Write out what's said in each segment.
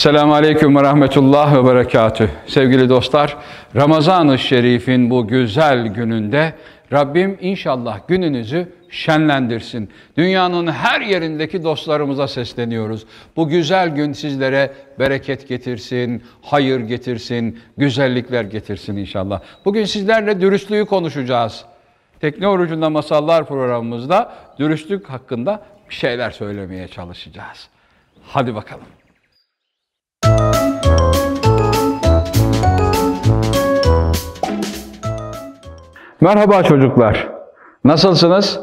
Selamun Aleyküm ve Rahmetullah ve Berekatüh. Sevgili dostlar, Ramazan-ı Şerif'in bu güzel gününde Rabbim inşallah gününüzü şenlendirsin. Dünyanın her yerindeki dostlarımıza sesleniyoruz. Bu güzel gün sizlere bereket getirsin, hayır getirsin, güzellikler getirsin inşallah. Bugün sizlerle dürüstlüğü konuşacağız. Tekne Orucunda Masallar programımızda dürüstlük hakkında bir şeyler söylemeye çalışacağız. Hadi bakalım. Merhaba çocuklar. Nasılsınız?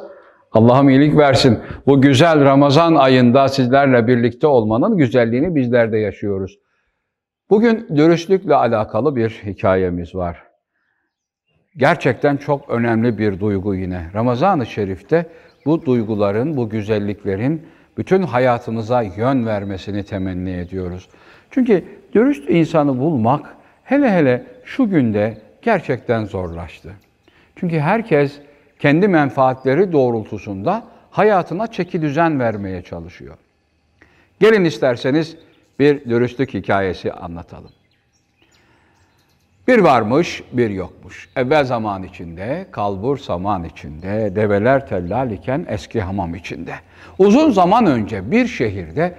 Allah'ım iyilik versin. Bu güzel Ramazan ayında sizlerle birlikte olmanın güzelliğini bizler de yaşıyoruz. Bugün dürüstlükle alakalı bir hikayemiz var. Gerçekten çok önemli bir duygu yine. Ramazan-ı Şerif'te bu duyguların, bu güzelliklerin bütün hayatımıza yön vermesini temenni ediyoruz. Çünkü dürüst insanı bulmak hele hele şu günde gerçekten zorlaştı. Çünkü herkes kendi menfaatleri doğrultusunda hayatına çeki düzen vermeye çalışıyor. Gelin isterseniz bir dürüstlük hikayesi anlatalım. Bir varmış, bir yokmuş. Evvel zaman içinde, kalbur saman içinde, develer tellal iken eski hamam içinde. Uzun zaman önce bir şehirde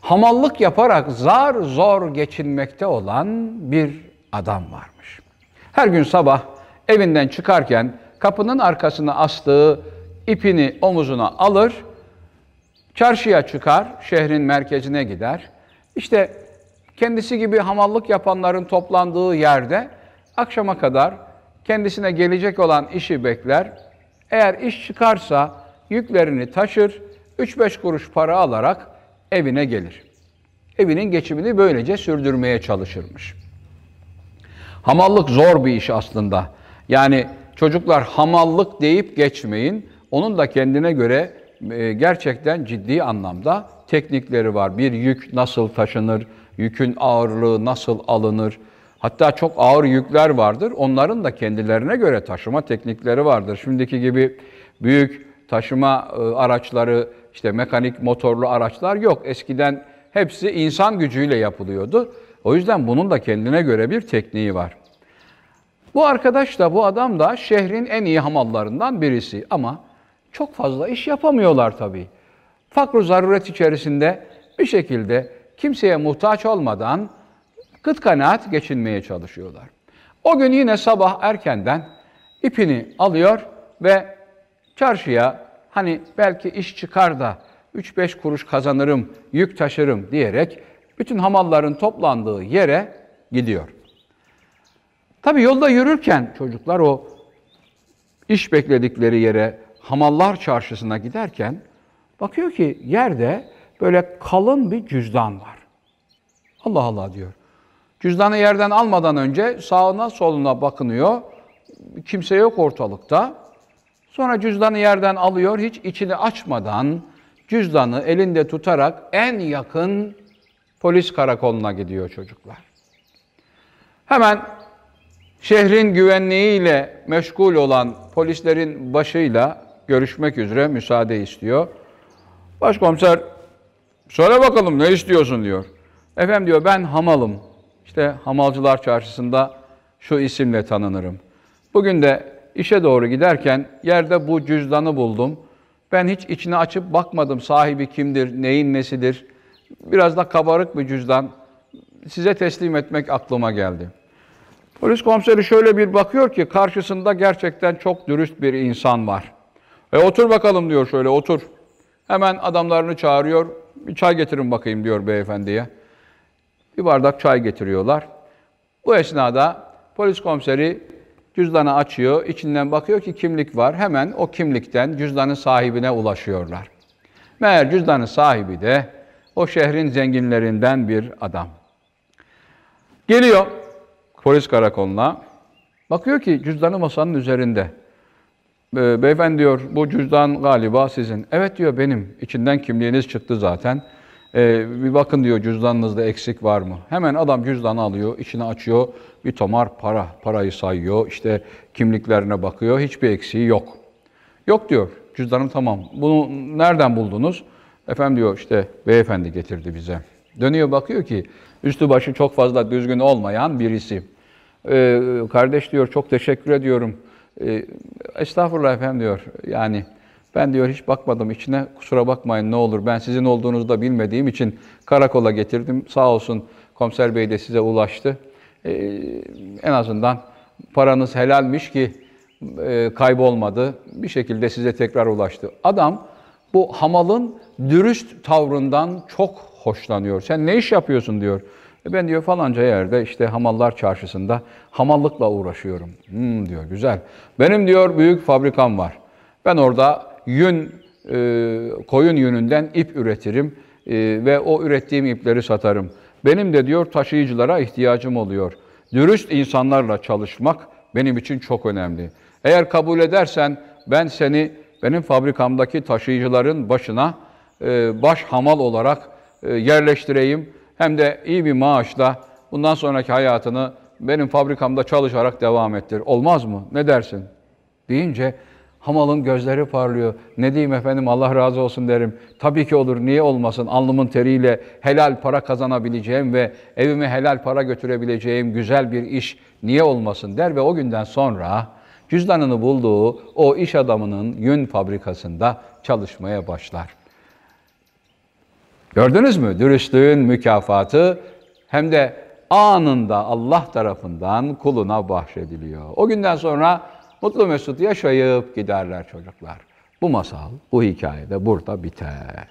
hamallık yaparak zar zor geçinmekte olan bir adam varmış. Her gün sabah evinden çıkarken kapının arkasına astığı ipini omuzuna alır, çarşıya çıkar, şehrin merkezine gider. İşte kendisi gibi hamallık yapanların toplandığı yerde akşama kadar kendisine gelecek olan işi bekler. Eğer iş çıkarsa yüklerini taşır, 3-5 kuruş para alarak evine gelir. Evinin geçimini böylece sürdürmeye çalışırmış. Hamallık zor bir iş aslında. Yani çocuklar hamallık deyip geçmeyin. Onun da kendine göre e, gerçekten ciddi anlamda teknikleri var. Bir yük nasıl taşınır, yükün ağırlığı nasıl alınır. Hatta çok ağır yükler vardır. Onların da kendilerine göre taşıma teknikleri vardır. Şimdiki gibi büyük taşıma e, araçları, işte mekanik motorlu araçlar yok. Eskiden hepsi insan gücüyle yapılıyordu. O yüzden bunun da kendine göre bir tekniği var. Bu arkadaş da bu adam da şehrin en iyi hamallarından birisi ama çok fazla iş yapamıyorlar tabii. Fakr zaruret içerisinde bir şekilde kimseye muhtaç olmadan kıt kanaat geçinmeye çalışıyorlar. O gün yine sabah erkenden ipini alıyor ve çarşıya hani belki iş çıkar da 3-5 kuruş kazanırım, yük taşırım diyerek bütün hamalların toplandığı yere gidiyor. Tabii yolda yürürken çocuklar o iş bekledikleri yere hamallar çarşısına giderken bakıyor ki yerde böyle kalın bir cüzdan var. Allah Allah diyor. Cüzdanı yerden almadan önce sağına soluna bakınıyor. Kimse yok ortalıkta. Sonra cüzdanı yerden alıyor. Hiç içini açmadan cüzdanı elinde tutarak en yakın polis karakoluna gidiyor çocuklar. Hemen Şehrin güvenliğiyle meşgul olan polislerin başıyla görüşmek üzere müsaade istiyor. Başkomiser söyle bakalım ne istiyorsun diyor. Efendim diyor ben hamalım. İşte hamalcılar çarşısında şu isimle tanınırım. Bugün de işe doğru giderken yerde bu cüzdanı buldum. Ben hiç içine açıp bakmadım sahibi kimdir, neyin nesidir. Biraz da kabarık bir cüzdan. Size teslim etmek aklıma geldi.'' Polis komiseri şöyle bir bakıyor ki karşısında gerçekten çok dürüst bir insan var. E otur bakalım diyor şöyle otur. Hemen adamlarını çağırıyor. Bir çay getirin bakayım diyor beyefendiye. Bir bardak çay getiriyorlar. Bu esnada polis komiseri cüzdanı açıyor. içinden bakıyor ki kimlik var. Hemen o kimlikten cüzdanın sahibine ulaşıyorlar. Meğer cüzdanın sahibi de o şehrin zenginlerinden bir adam. Geliyor polis karakoluna. Bakıyor ki cüzdanı masanın üzerinde. Beyefendi diyor, bu cüzdan galiba sizin. Evet diyor, benim. İçinden kimliğiniz çıktı zaten. Ee, bir bakın diyor cüzdanınızda eksik var mı? Hemen adam cüzdanı alıyor, içini açıyor. Bir tomar para, parayı sayıyor. İşte kimliklerine bakıyor. Hiçbir eksiği yok. Yok diyor, cüzdanım tamam. Bunu nereden buldunuz? Efendim diyor işte beyefendi getirdi bize. Dönüyor bakıyor ki üstü başı çok fazla düzgün olmayan birisi. Ee, kardeş diyor çok teşekkür ediyorum. Ee, estağfurullah efendim diyor. Yani ben diyor hiç bakmadım içine kusura bakmayın ne olur. Ben sizin olduğunuzu da bilmediğim için karakola getirdim. Sağ olsun komiser bey de size ulaştı. Ee, en azından paranız helalmiş ki e, kaybolmadı. Bir şekilde size tekrar ulaştı. Adam bu hamalın dürüst tavrından çok hoşlanıyor. Sen ne iş yapıyorsun diyor. E ben diyor falanca yerde işte hamallar çarşısında hamallıkla uğraşıyorum. Hmm diyor güzel. Benim diyor büyük fabrikam var. Ben orada yün, e, koyun yününden ip üretirim e, ve o ürettiğim ipleri satarım. Benim de diyor taşıyıcılara ihtiyacım oluyor. Dürüst insanlarla çalışmak benim için çok önemli. Eğer kabul edersen ben seni benim fabrikamdaki taşıyıcıların başına e, baş hamal olarak e, yerleştireyim. Hem de iyi bir maaşla bundan sonraki hayatını benim fabrikamda çalışarak devam ettir. Olmaz mı? Ne dersin? Deyince hamalın gözleri parlıyor. Ne diyeyim efendim Allah razı olsun derim. Tabii ki olur niye olmasın alnımın teriyle helal para kazanabileceğim ve evime helal para götürebileceğim güzel bir iş niye olmasın der ve o günden sonra cüzdanını bulduğu o iş adamının yün fabrikasında çalışmaya başlar. Gördünüz mü? Dürüstlüğün mükafatı hem de anında Allah tarafından kuluna bahşediliyor. O günden sonra mutlu mesut yaşayıp giderler çocuklar. Bu masal, bu hikayede burada biter.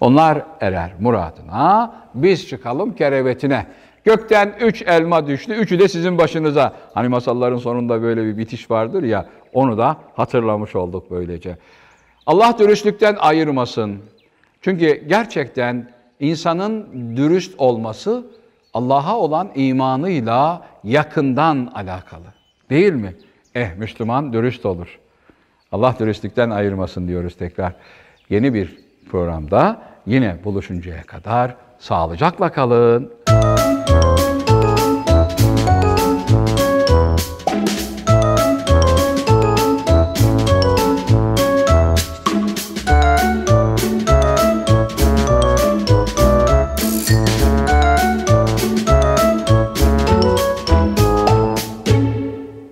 Onlar erer muradına, biz çıkalım kerevetine. Gökten üç elma düştü, üçü de sizin başınıza. Hani masalların sonunda böyle bir bitiş vardır ya, onu da hatırlamış olduk böylece. Allah dürüstlükten ayırmasın. Çünkü gerçekten insanın dürüst olması Allah'a olan imanıyla yakından alakalı. Değil mi? Eh Müslüman dürüst olur. Allah dürüstlükten ayırmasın diyoruz tekrar. Yeni bir programda yine buluşuncaya kadar sağlıcakla kalın.